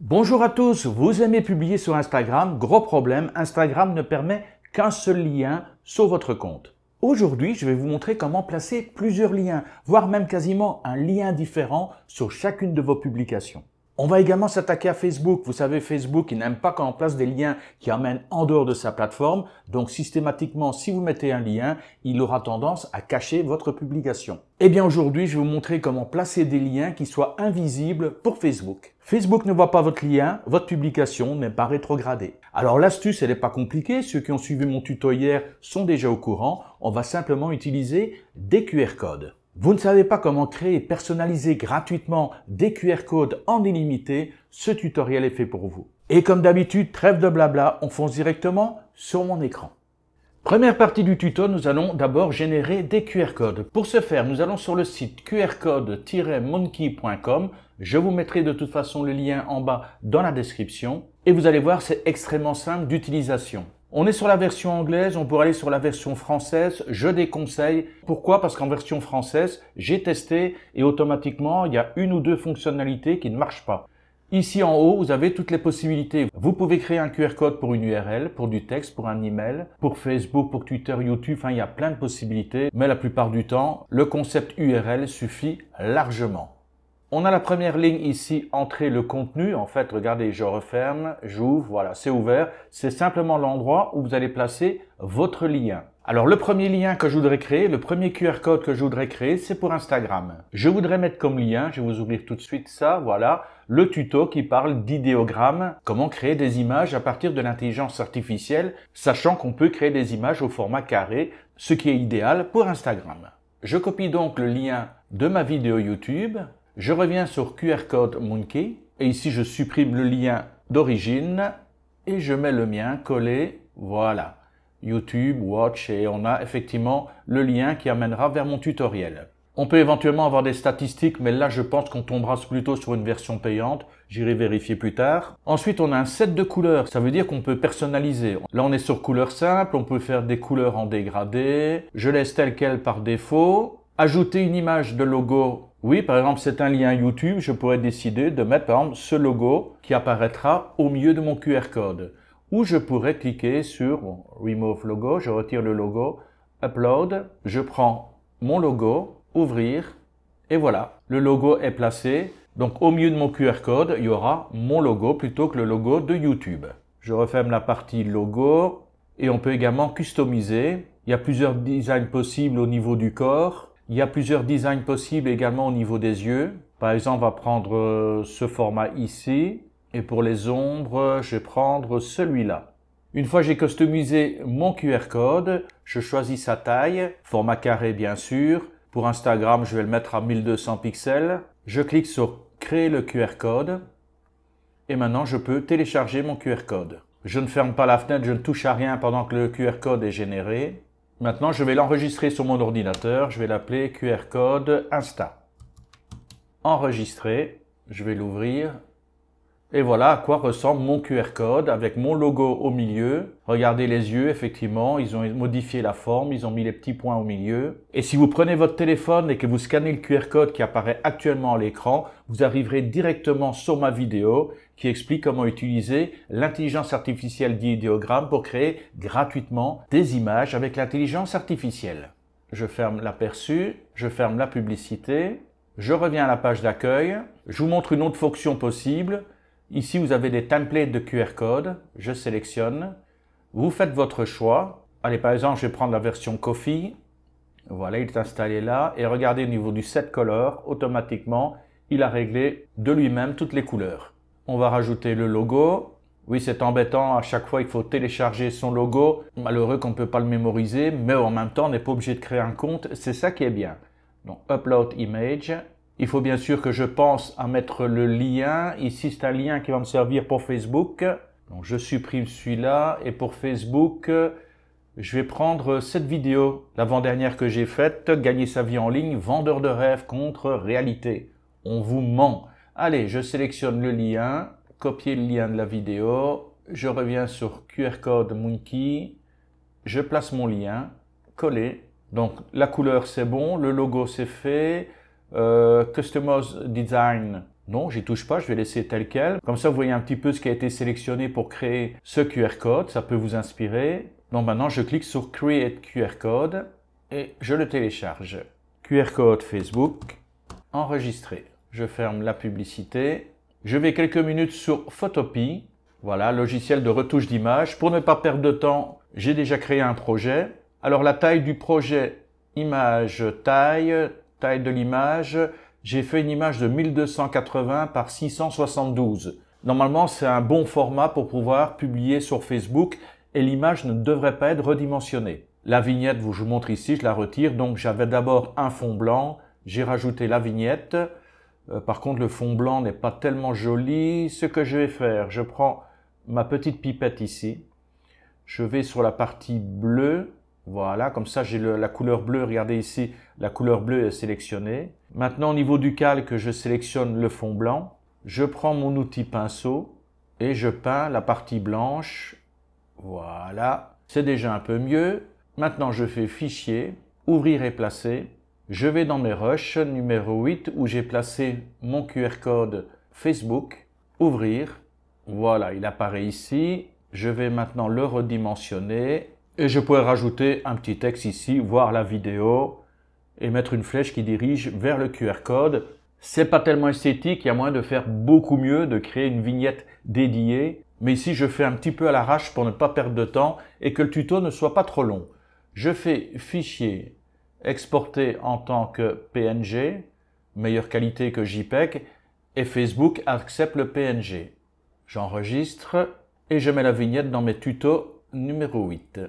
Bonjour à tous, vous aimez publier sur Instagram, gros problème, Instagram ne permet qu'un seul lien sur votre compte. Aujourd'hui, je vais vous montrer comment placer plusieurs liens, voire même quasiment un lien différent sur chacune de vos publications. On va également s'attaquer à Facebook. Vous savez, Facebook, n'aime pas quand on place des liens qui amènent en dehors de sa plateforme. Donc, systématiquement, si vous mettez un lien, il aura tendance à cacher votre publication. Eh bien, aujourd'hui, je vais vous montrer comment placer des liens qui soient invisibles pour Facebook. Facebook ne voit pas votre lien, votre publication n'est pas rétrogradée. Alors l'astuce, elle n'est pas compliquée, ceux qui ont suivi mon tuto hier sont déjà au courant, on va simplement utiliser des QR codes. Vous ne savez pas comment créer et personnaliser gratuitement des QR codes en illimité Ce tutoriel est fait pour vous. Et comme d'habitude, trêve de blabla, on fonce directement sur mon écran. Première partie du tuto, nous allons d'abord générer des QR codes. Pour ce faire, nous allons sur le site code monkeycom Je vous mettrai de toute façon le lien en bas dans la description. Et vous allez voir, c'est extrêmement simple d'utilisation. On est sur la version anglaise, on pourrait aller sur la version française, je déconseille. Pourquoi Parce qu'en version française, j'ai testé et automatiquement, il y a une ou deux fonctionnalités qui ne marchent pas. Ici en haut, vous avez toutes les possibilités. Vous pouvez créer un QR code pour une URL, pour du texte, pour un email, pour Facebook, pour Twitter, YouTube, enfin il y a plein de possibilités, mais la plupart du temps, le concept URL suffit largement. On a la première ligne ici, entrer le contenu. En fait, regardez, je referme, j'ouvre, voilà, c'est ouvert. C'est simplement l'endroit où vous allez placer votre lien. Alors le premier lien que je voudrais créer, le premier QR code que je voudrais créer, c'est pour Instagram. Je voudrais mettre comme lien, je vais vous ouvrir tout de suite ça, voilà, le tuto qui parle d'idéogrammes, comment créer des images à partir de l'intelligence artificielle, sachant qu'on peut créer des images au format carré, ce qui est idéal pour Instagram. Je copie donc le lien de ma vidéo YouTube, je reviens sur QR Code Monkey et ici je supprime le lien d'origine et je mets le mien collé, voilà. YouTube, Watch et on a effectivement le lien qui amènera vers mon tutoriel. On peut éventuellement avoir des statistiques, mais là je pense qu'on tombera plutôt sur une version payante. J'irai vérifier plus tard. Ensuite, on a un set de couleurs. Ça veut dire qu'on peut personnaliser. Là, on est sur couleur simple. On peut faire des couleurs en dégradé. Je laisse telle quelle par défaut. Ajouter une image de logo oui, par exemple, c'est un lien YouTube, je pourrais décider de mettre par exemple ce logo qui apparaîtra au milieu de mon QR code. Ou je pourrais cliquer sur Remove Logo, je retire le logo, Upload, je prends mon logo, Ouvrir, et voilà, le logo est placé. Donc au milieu de mon QR code, il y aura mon logo plutôt que le logo de YouTube. Je referme la partie logo et on peut également customiser. Il y a plusieurs designs possibles au niveau du corps. Il y a plusieurs designs possibles également au niveau des yeux. Par exemple, on va prendre euh, ce format ici. Et pour les ombres, je vais prendre celui-là. Une fois j'ai customisé mon QR code, je choisis sa taille, format carré bien sûr. Pour Instagram, je vais le mettre à 1200 pixels. Je clique sur Créer le QR code. Et maintenant, je peux télécharger mon QR code. Je ne ferme pas la fenêtre, je ne touche à rien pendant que le QR code est généré. Maintenant, je vais l'enregistrer sur mon ordinateur. Je vais l'appeler QR code Insta. Enregistrer. Je vais l'ouvrir. Et voilà à quoi ressemble mon QR code avec mon logo au milieu. Regardez les yeux, effectivement, ils ont modifié la forme, ils ont mis les petits points au milieu. Et si vous prenez votre téléphone et que vous scannez le QR code qui apparaît actuellement à l'écran, vous arriverez directement sur ma vidéo qui explique comment utiliser l'intelligence artificielle d'idéogramme pour créer gratuitement des images avec l'intelligence artificielle. Je ferme l'aperçu, je ferme la publicité, je reviens à la page d'accueil, je vous montre une autre fonction possible, Ici, vous avez des templates de QR code. Je sélectionne. Vous faites votre choix. Allez, par exemple, je vais prendre la version Coffee. Voilà, il est installé là. Et regardez au niveau du set color, automatiquement, il a réglé de lui-même toutes les couleurs. On va rajouter le logo. Oui, c'est embêtant, à chaque fois il faut télécharger son logo. Malheureux qu'on ne peut pas le mémoriser, mais en même temps, on n'est pas obligé de créer un compte. C'est ça qui est bien. Donc, Upload Image, il faut bien sûr que je pense à mettre le lien. Ici, c'est un lien qui va me servir pour Facebook. Donc, je supprime celui-là. Et pour Facebook, je vais prendre cette vidéo, l'avant-dernière que j'ai faite, Gagner sa vie en ligne, vendeur de rêve contre réalité. On vous ment. Allez, je sélectionne le lien, copier le lien de la vidéo, je reviens sur QR code Monkey, je place mon lien, coller. Donc la couleur c'est bon, le logo c'est fait, euh, Customers Design, non, j'y touche pas, je vais laisser tel quel. Comme ça, vous voyez un petit peu ce qui a été sélectionné pour créer ce QR code, ça peut vous inspirer. Donc maintenant, je clique sur Create QR code et je le télécharge. QR code Facebook, enregistrer. Je ferme la publicité. Je vais quelques minutes sur Photopie, voilà, logiciel de retouche d'image. Pour ne pas perdre de temps, j'ai déjà créé un projet. Alors la taille du projet, image taille, taille de l'image, j'ai fait une image de 1280 par 672. Normalement, c'est un bon format pour pouvoir publier sur Facebook et l'image ne devrait pas être redimensionnée. La vignette, vous, je vous montre ici, je la retire. Donc, j'avais d'abord un fond blanc, j'ai rajouté la vignette. Euh, par contre, le fond blanc n'est pas tellement joli. Ce que je vais faire, je prends ma petite pipette ici. Je vais sur la partie bleue voilà, comme ça j'ai la couleur bleue. Regardez ici, la couleur bleue est sélectionnée. Maintenant, au niveau du calque, je sélectionne le fond blanc. Je prends mon outil pinceau et je peins la partie blanche. Voilà, c'est déjà un peu mieux. Maintenant, je fais Fichier, Ouvrir et placer. Je vais dans mes rushs numéro 8 où j'ai placé mon QR code Facebook. Ouvrir. Voilà, il apparaît ici. Je vais maintenant le redimensionner et je pourrais rajouter un petit texte ici, voir la vidéo et mettre une flèche qui dirige vers le QR code. C'est pas tellement esthétique, il y a moyen de faire beaucoup mieux, de créer une vignette dédiée. Mais ici, je fais un petit peu à l'arrache pour ne pas perdre de temps et que le tuto ne soit pas trop long. Je fais fichier exporter en tant que PNG, meilleure qualité que JPEG, et Facebook accepte le PNG. J'enregistre et je mets la vignette dans mes tutos numéro 8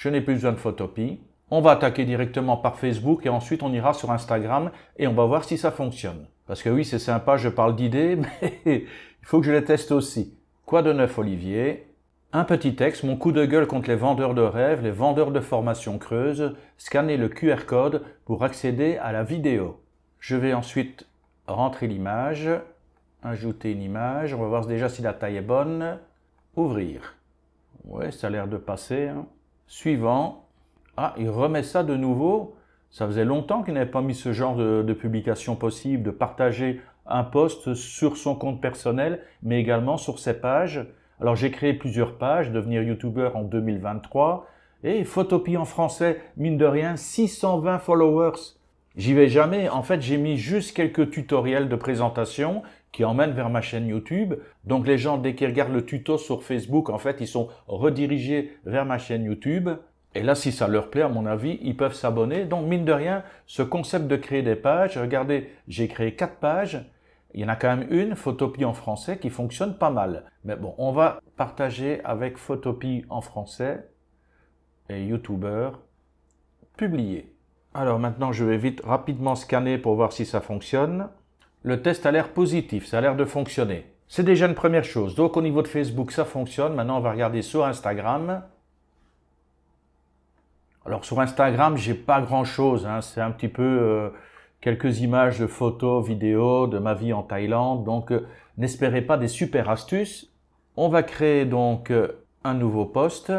je n'ai plus besoin de photopie. On va attaquer directement par Facebook et ensuite on ira sur Instagram et on va voir si ça fonctionne. Parce que oui, c'est sympa, je parle d'idées, mais il faut que je les teste aussi. Quoi de neuf, Olivier Un petit texte, mon coup de gueule contre les vendeurs de rêves, les vendeurs de formations creuses. scanner le QR code pour accéder à la vidéo. Je vais ensuite rentrer l'image, ajouter une image, on va voir déjà si la taille est bonne, ouvrir. Ouais, ça a l'air de passer. Hein. Suivant. Ah, il remet ça de nouveau. Ça faisait longtemps qu'il n'avait pas mis ce genre de, publication possible, de partager un post sur son compte personnel, mais également sur ses pages. Alors j'ai créé plusieurs pages, devenir YouTuber en 2023, et photopie en français, mine de rien, 620 followers. J'y vais jamais. En fait, j'ai mis juste quelques tutoriels de présentation qui emmène vers ma chaîne YouTube. Donc les gens, dès qu'ils regardent le tuto sur Facebook, en fait, ils sont redirigés vers ma chaîne YouTube. Et là, si ça leur plaît, à mon avis, ils peuvent s'abonner. Donc, mine de rien, ce concept de créer des pages, regardez, j'ai créé quatre pages. Il y en a quand même une, Photopie en français, qui fonctionne pas mal. Mais bon, on va partager avec Photopie en français et YouTuber, publier. Alors maintenant, je vais vite rapidement scanner pour voir si ça fonctionne. Le test a l'air positif, ça a l'air de fonctionner. C'est déjà une première chose. Donc au niveau de Facebook, ça fonctionne. Maintenant, on va regarder sur Instagram. Alors sur Instagram, j'ai pas grand-chose. Hein. C'est un petit peu euh, quelques images de photos, vidéos de ma vie en Thaïlande. Donc euh, n'espérez pas des super astuces. On va créer donc euh, un nouveau poste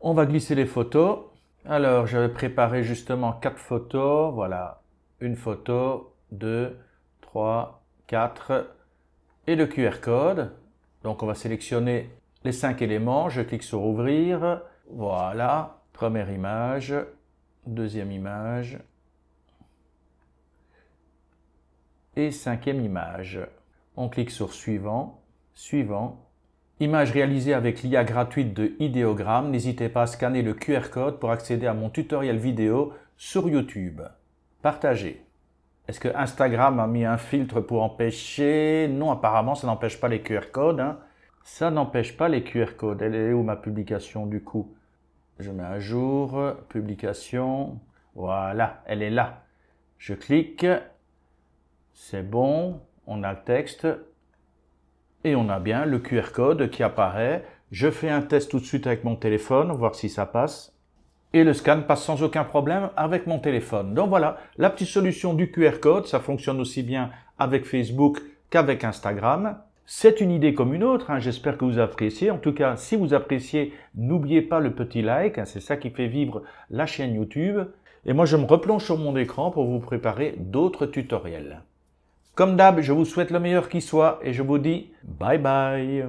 On va glisser les photos. Alors j'avais préparé justement quatre photos. Voilà, une photo, de... 3, 4 et le QR code. Donc on va sélectionner les cinq éléments, je clique sur ouvrir, voilà, première image, deuxième image et cinquième image. On clique sur suivant, suivant. Image réalisée avec l'IA gratuite de Ideogram. N'hésitez pas à scanner le QR code pour accéder à mon tutoriel vidéo sur YouTube. Partagez. Est-ce que Instagram a mis un filtre pour empêcher Non, apparemment, ça n'empêche pas les QR codes. Hein. Ça n'empêche pas les QR codes. Elle est où ma publication du coup Je mets un jour, publication. Voilà, elle est là. Je clique. C'est bon, on a le texte. Et on a bien le QR code qui apparaît. Je fais un test tout de suite avec mon téléphone, voir si ça passe et le scan passe sans aucun problème avec mon téléphone. Donc voilà, la petite solution du QR code, ça fonctionne aussi bien avec Facebook qu'avec Instagram. C'est une idée comme une autre, hein, j'espère que vous appréciez. En tout cas, si vous appréciez, n'oubliez pas le petit like, hein, c'est ça qui fait vivre la chaîne YouTube. Et moi, je me replonge sur mon écran pour vous préparer d'autres tutoriels. Comme d'hab, je vous souhaite le meilleur qui soit et je vous dis bye bye